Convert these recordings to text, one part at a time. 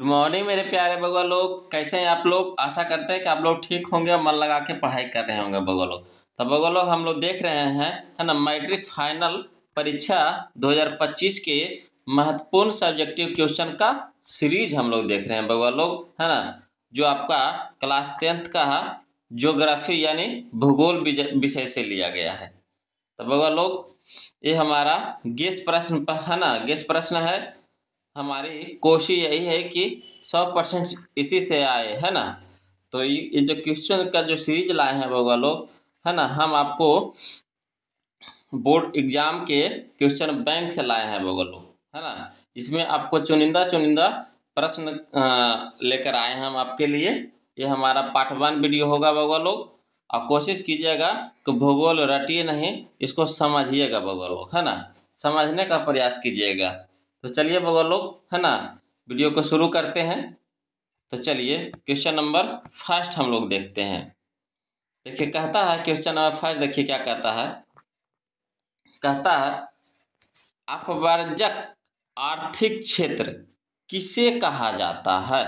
good morning मेरे प्यारे बगवा लोग कैसे हैं आप लोग आशा करते हैं कि आप लोग ठीक होंगे और मन लगा के पढ़ाई कर रहे होंगे बगवा लोग तो बगवा लोग हम लोग देख रहे हैं है ना मैट्रिक फाइनल परीक्षा 2025 के महत्वपूर्ण सब्जेक्टिव क्वेश्चन का सीरीज हम लोग देख रहे हैं बगवा लोग है ना जो आपका क्लास टेंथ का जोग्राफी यानी भूगोल विषय से लिया गया है तो बगवा लोग ये हमारा गेस प्रश्न है ना गेस प्रश्न है हमारी कोशिश यही है कि सौ परसेंट इसी से आए है ना तो ये जो क्वेश्चन का जो सीरीज लाए हैं बउआ लोग है ना हम आपको बोर्ड एग्जाम के क्वेश्चन बैंक से लाए हैं बउआ लोग है ना इसमें आपको चुनिंदा चुनिंदा प्रश्न लेकर आए हैं हम आपके लिए ये हमारा पार्ट वन वीडियो होगा बउआ लोग और कोशिश कीजिएगा कि भूगोल रटिए नहीं इसको समझिएगा बउआ लोग है ना समझने का प्रयास कीजिएगा तो चलिए बगल लोग है ना वीडियो को शुरू करते हैं तो चलिए क्वेश्चन नंबर फर्स्ट हम लोग देखते हैं देखिए कहता है क्वेश्चन नंबर फर्स्ट देखिए क्या कहता है कहता है अपवर्जक आर्थिक क्षेत्र किसे कहा जाता है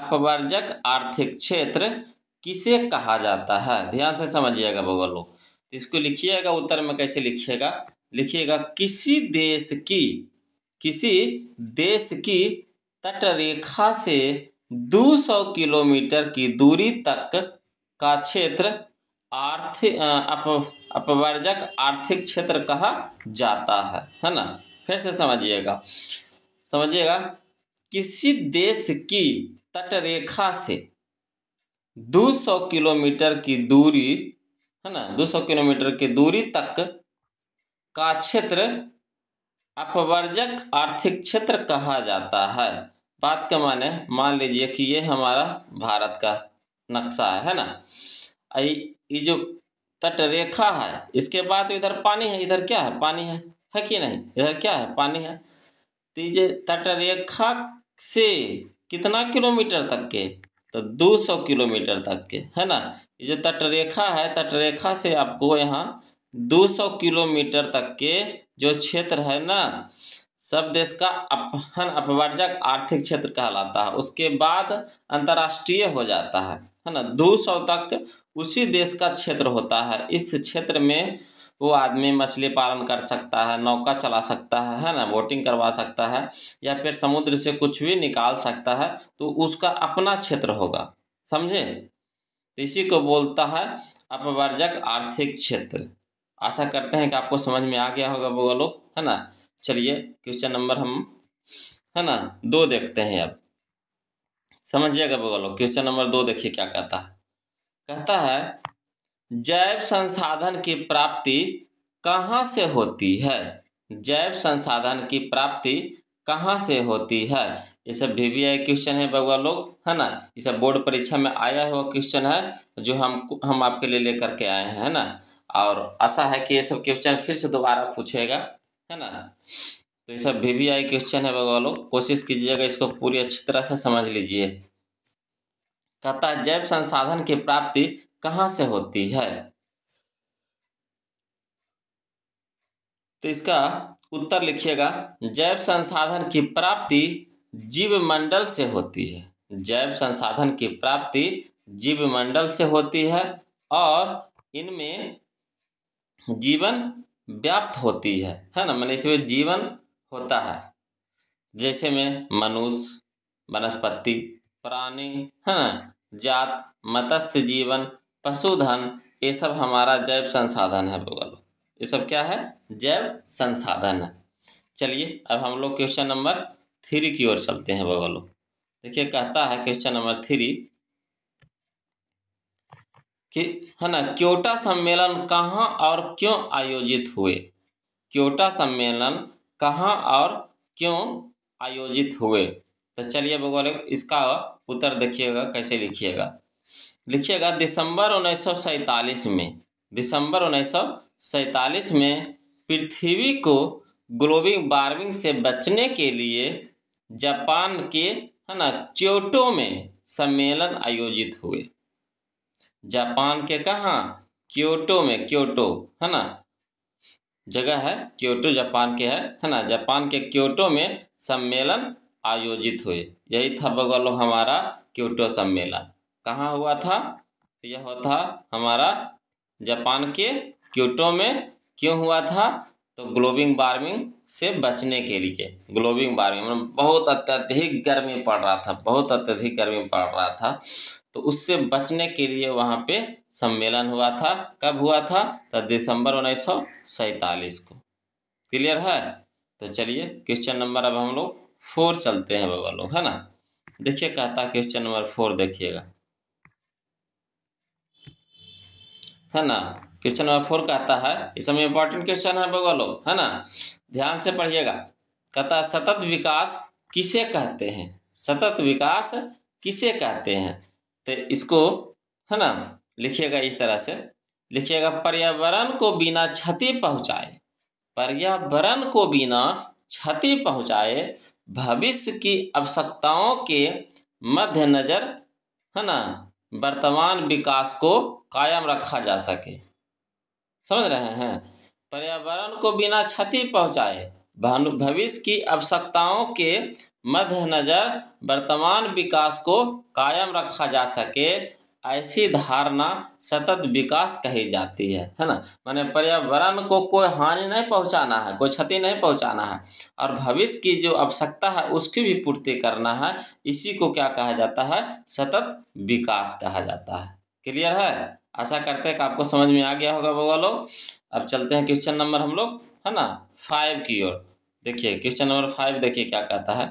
अपवर्जक आर्थिक क्षेत्र किसे कहा जाता है ध्यान से समझिएगा बगल लोग तो इसको लिखिएगा उत्तर में कैसे लिखिएगा लिखिएगा किसी देश की किसी देश की तटरेखा से 200 किलोमीटर की दूरी तक का क्षेत्र आर्थिक अप, अपवर्जक आर्थिक क्षेत्र कहा जाता है है ना फिर से समझिएगा समझिएगा किसी देश की तटरेखा से 200 किलोमीटर की दूरी है ना 200 किलोमीटर की दूरी तक का क्षेत्र अपवर्जक आर्थिक क्षेत्र कहा जाता है बात के माने मान लीजिए कि ये हमारा भारत का नक्शा है है ना ये जो तट रेखा है इसके बाद इधर पानी है इधर क्या है पानी है है कि नहीं इधर क्या है पानी है तो ये तट रेखा से कितना किलोमीटर तक के तो 200 किलोमीटर तक के है ना ये जो तट रेखा है तट रेखा से आपको यहाँ 200 किलोमीटर तक के जो क्षेत्र है ना सब देश का अपहन अपवर्जक आर्थिक क्षेत्र कहलाता है उसके बाद अंतर्राष्ट्रीय हो जाता है है ना दो सौ तक उसी देश का क्षेत्र होता है इस क्षेत्र में वो आदमी मछली पालन कर सकता है नौका चला सकता है है ना बोटिंग करवा सकता है या फिर समुद्र से कुछ भी निकाल सकता है तो उसका अपना क्षेत्र होगा समझे तो इसी को बोलता है अपवर्जक आर्थिक क्षेत्र आशा करते हैं कि आपको समझ में आ गया होगा वो लोग है ना चलिए क्वेश्चन नंबर हम है ना दो देखते हैं अब समझिएगा वो लोग क्वेश्चन नंबर दो देखिए क्या कहता है कहता है जैव संसाधन की प्राप्ति कहाँ से होती है जैव संसाधन की प्राप्ति कहाँ से होती है ये सब वी वी आई क्वेश्चन है बगुआ लोग है ना ये सब बोर्ड परीक्षा में आया हुआ क्वेश्चन है जो हम हम आपके लिए लेकर के आए हैं है ना और आशा है कि ये सब क्वेश्चन फिर से दोबारा पूछेगा है ना तो ये सब वी वी आई क्वेश्चन है भगवा लोग कोशिश कीजिएगा इसको पूरी अच्छी तरह से समझ लीजिए कहता है जैव संसाधन की प्राप्ति कहाँ से होती है तो इसका उत्तर लिखिएगा जैव संसाधन की प्राप्ति जीव मंडल से होती है जैव संसाधन की प्राप्ति जीव मंडल से होती है और इनमें जीवन व्याप्त होती है है ना मैंने इसमें जीवन होता है जैसे में मनुष्य वनस्पति प्राणी है ना जात मत्स्य जीवन पशुधन ये सब हमारा जैव संसाधन है बुआ ये सब क्या है जैव संसाधन है चलिए अब हम लोग क्वेश्चन नंबर थ्री की ओर चलते हैं बगलो देखिए कहता है क्वेश्चन नंबर थ्री कि है ना क्योटा सम्मेलन कहाँ और क्यों आयोजित हुए क्योटा सम्मेलन कहाँ और क्यों आयोजित हुए तो चलिए भगवान इसका उत्तर देखिएगा कैसे लिखिएगा लिखिएगा दिसंबर उन्नीस में दिसंबर उन्नीस में पृथ्वी को ग्लोबल वार्मिंग से बचने के लिए जापान के है ना क्योटो में सम्मेलन आयोजित हुए जापान के कहाँ क्योटो में क्योटो है ना जगह है क्योटो जापान के है है ना जापान के क्योटो में सम्मेलन आयोजित हुए यही था बगल हमारा क्योटो सम्मेलन कहाँ हुआ था तो यह हुआ था हमारा जापान के क्योटो में क्यों हुआ था तो ग्लोबिंग वार्मिंग से बचने के लिए ग्लोबिंग वार्मिंग मतलब बहुत अत्यधिक गर्मी पड़ रहा था बहुत अत्यधिक गर्मी पड़ रहा था तो उससे बचने के लिए वहाँ पे सम्मेलन हुआ था कब हुआ था तो दिसंबर उन्नीस को क्लियर है तो चलिए क्वेश्चन नंबर अब हम लोग फोर चलते हैं बबा लोग है ना देखिए कहता क्वेश्चन नंबर फोर देखिएगा है ना क्वेश्चन नंबर फोर कहता है इसमें इंपॉर्टेंट क्वेश्चन है बगल लोग है ना ध्यान से पढ़िएगा कहता है सतत विकास किसे कहते हैं सतत विकास किसे कहते हैं तो इसको है ना लिखिएगा इस तरह से लिखिएगा पर्यावरण को बिना क्षति पहुंचाए पर्यावरण को बिना क्षति पहुंचाए भविष्य की आवश्यकताओं के मद्देनज़र है ना वर्तमान विकास को कायम रखा जा सके समझ रहे हैं पर्यावरण को बिना क्षति पहुंचाए भविष्य की आवश्यकताओं के मद्देनजर वर्तमान विकास को कायम रखा जा सके ऐसी धारणा सतत विकास कही जाती है है ना मैंने पर्यावरण को कोई हानि नहीं पहुंचाना है कोई क्षति नहीं पहुंचाना है और भविष्य की जो आवश्यकता है उसकी भी पूर्ति करना है इसी को क्या कहा जाता है सतत विकास कहा जाता है क्लियर है आशा करते हैं कि आपको समझ में आ गया होगा बोगा लोग अब चलते हैं क्वेश्चन नंबर हम लोग है ना फाइव की ओर देखिए क्वेश्चन नंबर फाइव देखिए क्या कहता है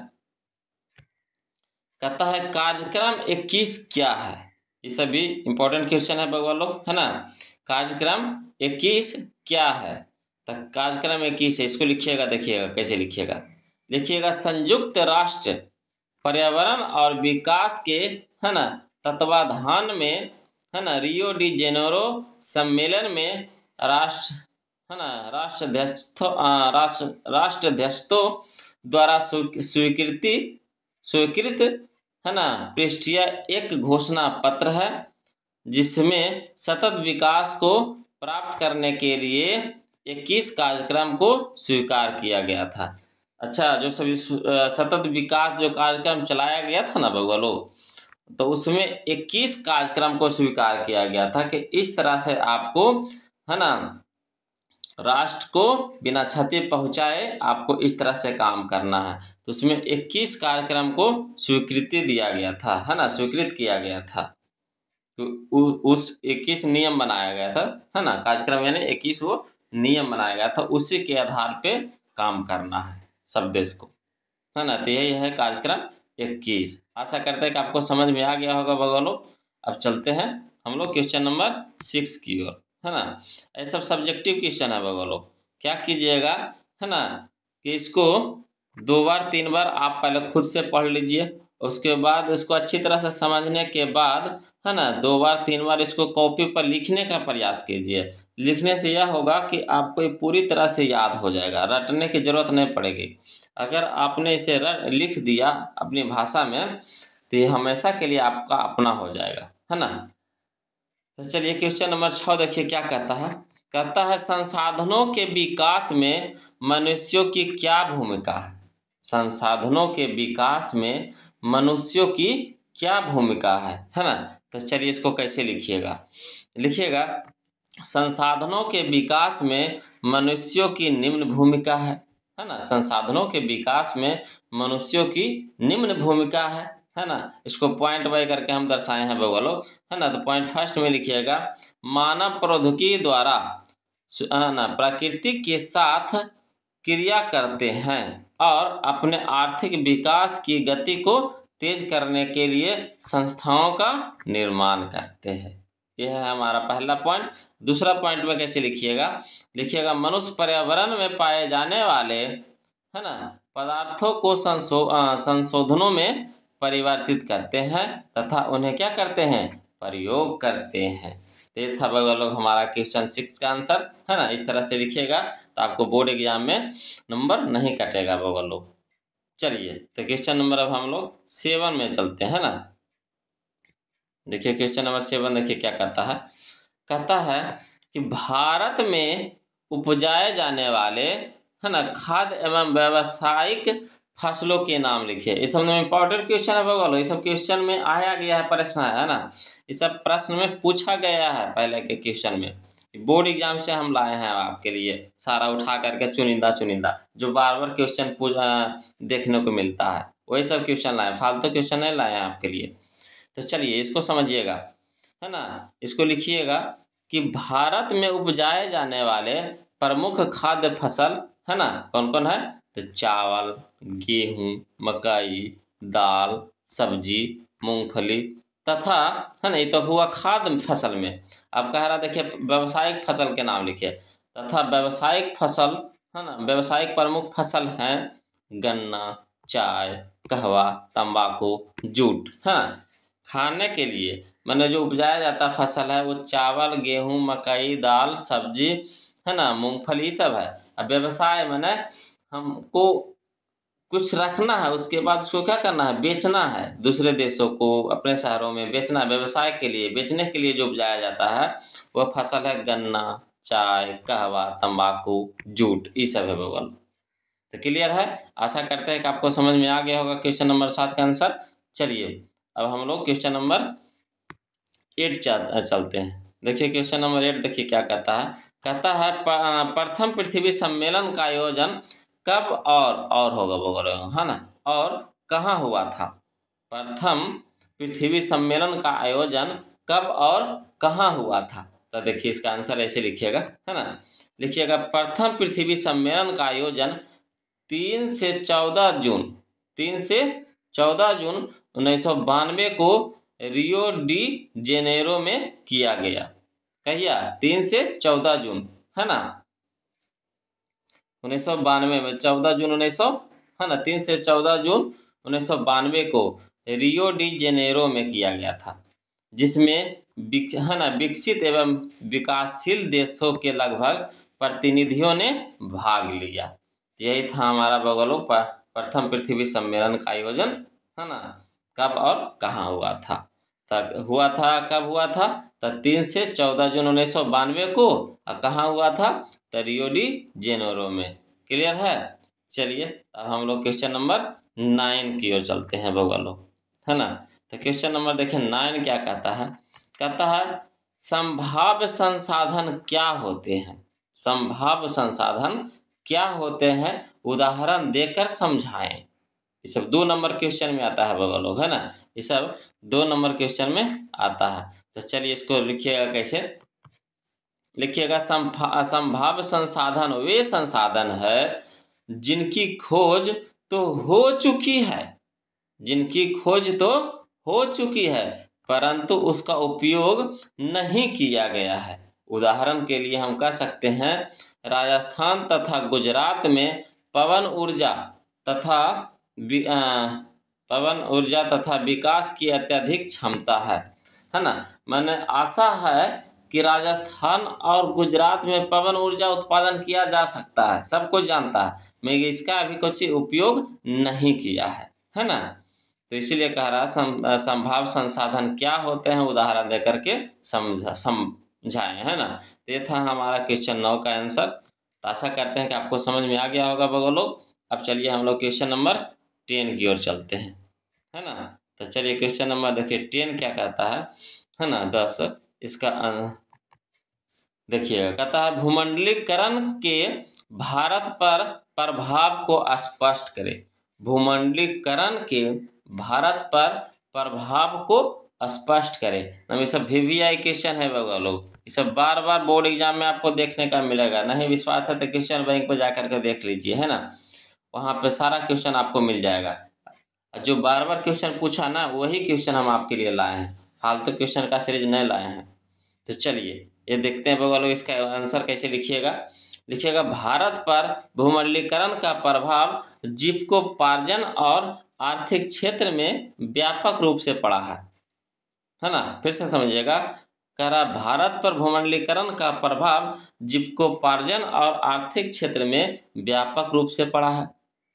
कहता है कार्यक्रम इक्कीस क्या है ये सभी इंपॉर्टेंट क्वेश्चन है भगवान लोग है ना कार्यक्रम इक्कीस क्या है तो कार्यक्रम इक्कीस है इसको लिखिएगा देखिएगा कैसे लिखिएगा लिखिएगा संयुक्त राष्ट्र पर्यावरण और विकास के है ना तत्वाधान में है ना रियो डी जेनेरो सम्मेलन में राष्ट्र है ना राष्ट्र अध्यक्षों राष्ट्र अध्यक्षों द्वारा स्वीकृति स्वीकृत है ना पृष्ठीय एक घोषणा पत्र है जिसमें सतत विकास को प्राप्त करने के लिए इक्कीस कार्यक्रम को स्वीकार किया गया था अच्छा जो सभी सतत विकास जो कार्यक्रम चलाया गया था ना बगलो तो उसमें इक्कीस कार्यक्रम को स्वीकार किया गया था कि इस तरह से आपको है ना राष्ट्र को बिना क्षति पहुंचाए आपको इस तरह से काम करना है तो उसमें 21 कार्यक्रम को स्वीकृति दिया गया था है ना स्वीकृत किया गया था तो उ, उस 21 नियम बनाया गया था है ना कार्यक्रम यानी इक्कीस वो नियम बनाया गया था उसी के आधार पे काम करना है सब देश को है ना तो यही है कार्यक्रम इक्कीस आशा करते हैं कि आपको समझ में आ गया होगा बगलो अब चलते हैं हम लोग क्वेश्चन नंबर सिक्स की ओर है ना ये सब सब्जेक्टिव क्वेश्चन है बगलो क्या कीजिएगा है ना कि इसको दो बार तीन बार आप पहले खुद से पढ़ लीजिए उसके बाद इसको अच्छी तरह से समझने के बाद है ना दो बार तीन बार इसको कॉपी पर लिखने का प्रयास कीजिए लिखने से यह होगा कि आपको ये पूरी तरह से याद हो जाएगा रटने की ज़रूरत नहीं पड़ेगी अगर आपने इसे रट लिख दिया अपनी भाषा में तो ये हमेशा के लिए आपका अपना हो जाएगा है ना तो चलिए क्वेश्चन नंबर छः देखिए क्या कहता है कहता है संसाधनों के विकास में मनुष्यों की क्या भूमिका है संसाधनों के विकास में मनुष्यों की क्या भूमिका है है ना तो चलिए इसको कैसे लिखिएगा लिखिएगा संसाधनों के विकास में मनुष्यों की निम्न भूमिका है है ना संसाधनों के विकास में मनुष्यों की निम्न भूमिका है है ना इसको पॉइंट वाई करके हम दर्शाए हैं बगलो है ना तो पॉइंट फर्स्ट में लिखिएगा मानव प्रौद्योगिकी द्वारा है ना प्रकृति के साथ क्रिया करते हैं और अपने आर्थिक विकास की गति को तेज करने के लिए संस्थाओं का निर्माण करते हैं यह है हमारा पहला पॉइंट दूसरा पॉइंट में कैसे लिखिएगा लिखिएगा मनुष्य पर्यावरण में पाए जाने वाले है ना पदार्थों को संशो संशोधनों में परिवर्तित करते हैं तथा उन्हें क्या करते हैं प्रयोग करते हैं तो ये था भगवान लोग हमारा क्वेश्चन सिक्स का आंसर है ना इस तरह से लिखिएगा तो आपको बोर्ड एग्जाम में नंबर नहीं कटेगा भगवान लोग चलिए तो क्वेश्चन नंबर अब हम लोग सेवन में चलते हैं ना देखिए क्वेश्चन नंबर सेवन देखिए क्या कहता है कहता है कि भारत में उपजाए जाने वाले है ना खाद्य एवं व्यावसायिक फसलों के नाम लिखिए ये सब इंपॉर्टेंट क्वेश्चन है बगल ये सब क्वेश्चन में आया गया है प्रश्न है ना ये सब प्रश्न में पूछा गया है पहले के क्वेश्चन में बोर्ड एग्जाम से हम लाए हैं आपके लिए सारा उठा करके चुनिंदा चुनिंदा जो बार बार क्वेश्चन देखने को मिलता है वही सब क्वेश्चन लाए फालतू तो क्वेश्चन नहीं लाए हैं आपके लिए तो चलिए इसको समझिएगा है ना इसको लिखिएगा कि भारत में उपजाए जाने वाले प्रमुख खाद्य फसल है ना कौन कौन है तो चावल गेहूँ मकई दाल सब्जी मूंगफली तथा है ना ये तो हुआ खाद फसल में अब कह रहा देखिए व्यावसायिक फसल के नाम लिखिए तथा व्यावसायिक फसल है ना व्यावसायिक प्रमुख फसल हैं गन्ना चाय कहवा तंबाकू जूट है ना खाने के लिए मैंने जो उपजाया जाता फसल है वो चावल गेहूँ मकई दाल सब्जी है ना मूंगफली सब है अब व्यवसाय मैंने हमको कुछ रखना है उसके बाद उसको क्या करना है बेचना है दूसरे देशों को अपने शहरों में बेचना व्यवसाय के लिए बेचने के लिए जो उपजाया जाता है वह फसल है गन्ना चाय कहवा तंबाकू जूट ये सब है बगल तो क्लियर है आशा करते हैं कि आपको समझ में आ गया होगा क्वेश्चन नंबर सात का आंसर चलिए अब हम लोग क्वेश्चन नंबर एट चलते हैं देखिए क्वेश्चन नंबर एट देखिए क्या कहता है कहता है प्रथम पृथ्वी सम्मेलन का आयोजन कब और और होगा वो है ना और कहाँ हुआ था प्रथम पृथ्वी सम्मेलन का आयोजन कब और कहाँ हुआ था तो देखिए इसका आंसर ऐसे लिखिएगा है ना लिखिएगा प्रथम पृथ्वी सम्मेलन का आयोजन तीन से चौदह जून तीन से चौदह जून उन्नीस सौ बानवे को रियो डी जेनेरो में किया गया कहिया तीन से चौदह जून है ना उन्नीस सौ बानवे में चौदह जून उन्नीस सौ है ना तीन से चौदह जून उन्नीस सौ बानवे को रियो डी जेनेरो में किया गया था जिसमें है ना विकसित एवं विकासशील देशों के लगभग प्रतिनिधियों ने भाग लिया यही था हमारा बगलों प्रथम पृथ्वी सम्मेलन का आयोजन है ना कब और कहाँ हुआ था तक हुआ था कब हुआ था तो तीन से चौदह जून उन्नीस सौ बानवे को और कहाँ हुआ था तो रियोडी जेनोरो में क्लियर है चलिए तो अब हम लोग क्वेश्चन नंबर नाइन की ओर चलते हैं भगवा लोग है ना तो क्वेश्चन नंबर देखिए नाइन क्या कहता है कहता है संभाव्य संसाधन क्या होते हैं संभाव्य संसाधन क्या होते हैं उदाहरण देकर समझाएं ये सब दो नंबर क्वेश्चन में आता है बगल लोग है ना ये सब दो नंबर क्वेश्चन में आता है तो चलिए इसको लिखिएगा कैसे लिखिएगा संभाव्य संसाधन वे संसाधन है जिनकी खोज तो हो चुकी है जिनकी खोज तो हो चुकी है परंतु उसका उपयोग नहीं किया गया है उदाहरण के लिए हम कह सकते हैं राजस्थान तथा गुजरात में पवन ऊर्जा तथा पवन ऊर्जा तथा विकास की अत्यधिक क्षमता है है ना मैंने आशा है कि राजस्थान और गुजरात में पवन ऊर्जा उत्पादन किया जा सकता है सब कुछ जानता है मैं इसका अभी कुछ उपयोग नहीं किया है है ना तो इसीलिए कह रहा सं, संभाव संसाधन क्या होते हैं उदाहरण दे करके समझा समझाएं है ना तो ये था हमारा क्वेश्चन नौ का आंसर तो आशा करते हैं कि आपको समझ में आ गया होगा बगो लोग अब चलिए हम लोग क्वेश्चन नंबर टेन की ओर चलते हैं है ना तो चलिए क्वेश्चन नंबर देखिए टेन क्या कहता है है ना दस इसका देखिएगा कहता है भूमंडलीकरण के भारत पर प्रभाव को स्पष्ट करें भूमंडलीकरण के भारत पर प्रभाव को स्पष्ट करें हम ये सब वी वी आई क्वेश्चन है बगल लोग ये सब बार बार बोर्ड एग्जाम में आपको देखने का मिलेगा नहीं विश्वास है तो क्वेश्चन बैंक पर जाकर के देख लीजिए है ना वहाँ पे सारा क्वेश्चन आपको मिल जाएगा जो बार बार क्वेश्चन पूछा ना वही क्वेश्चन हम आपके लिए लाए हैं फालतू तो क्वेश्चन का सीरीज नहीं लाए हैं तो चलिए ये देखते हैं बगल इसका आंसर कैसे लिखिएगा लिखिएगा भारत पर भूमंडलीकरण का प्रभाव पार्जन और आर्थिक क्षेत्र में व्यापक रूप से पड़ा है है ना फिर से समझिएगा करा भारत पर भूमंडलीकरण का प्रभाव पार्जन और आर्थिक क्षेत्र में व्यापक रूप से पड़ा है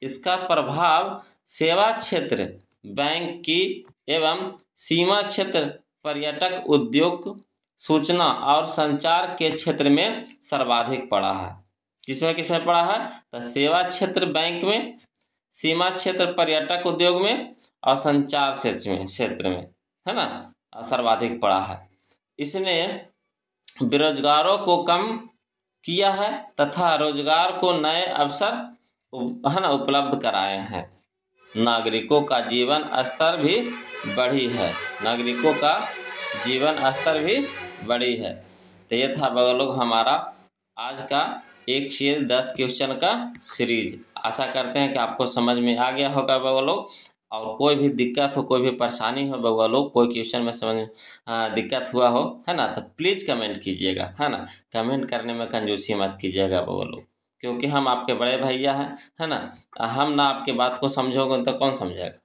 इसका प्रभाव सेवा क्षेत्र बैंक की एवं सीमा क्षेत्र पर्यटक उद्योग सूचना और संचार के क्षेत्र में सर्वाधिक पड़ा है किसमें किसमें पड़ा है तो सेवा क्षेत्र बैंक में सीमा क्षेत्र पर्यटक उद्योग में और संचार क्षेत्र में क्षेत्र में है ना सर्वाधिक पड़ा है इसने बेरोजगारों को कम किया है तथा रोजगार को नए अवसर है ना उपलब्ध कराए हैं नागरिकों का जीवन स्तर भी बढ़ी है नागरिकों का जीवन स्तर भी बढ़ी है तो ये था बगल लोग हमारा आज का एक चीज दस क्वेश्चन का सीरीज आशा करते हैं कि आपको समझ में आ गया होगा बगल लोग और कोई भी दिक्कत हो कोई भी परेशानी हो बगवा लोग कोई क्वेश्चन में समझ में दिक्कत हुआ हो है ना तो प्लीज़ कमेंट कीजिएगा है ना कमेंट करने में कंजूसी मत कीजिएगा बगवा लोग क्योंकि हम आपके बड़े भैया हैं है ना हम ना आपके बात को समझोगे तो कौन समझेगा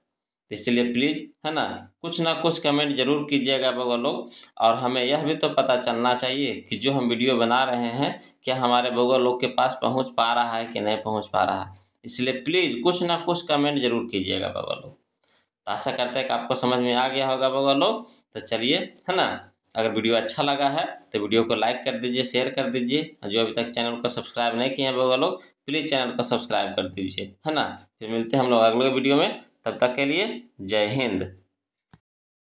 तो इसलिए प्लीज़ है ना कुछ ना कुछ कमेंट जरूर कीजिएगा बउआ लोग और हमें यह भी तो पता चलना चाहिए कि जो हम वीडियो बना रहे हैं क्या हमारे बगल लोग के पास पहुंच पा रहा है कि नहीं पहुंच पा रहा है इसलिए प्लीज़ कुछ ना कुछ कमेंट जरूर कीजिएगा बउआ लोग तो आशा करते हैं कि आपको समझ में आ गया होगा बउआ लोग तो चलिए है ना अगर वीडियो अच्छा लगा है तो वीडियो को लाइक कर दीजिए शेयर कर दीजिए जो अभी तक चैनल को सब्सक्राइब नहीं किए हैं वो लोग प्लीज़ चैनल को सब्सक्राइब कर दीजिए है ना फिर मिलते हैं हम लोग अगले वीडियो में तब तक के लिए जय हिंद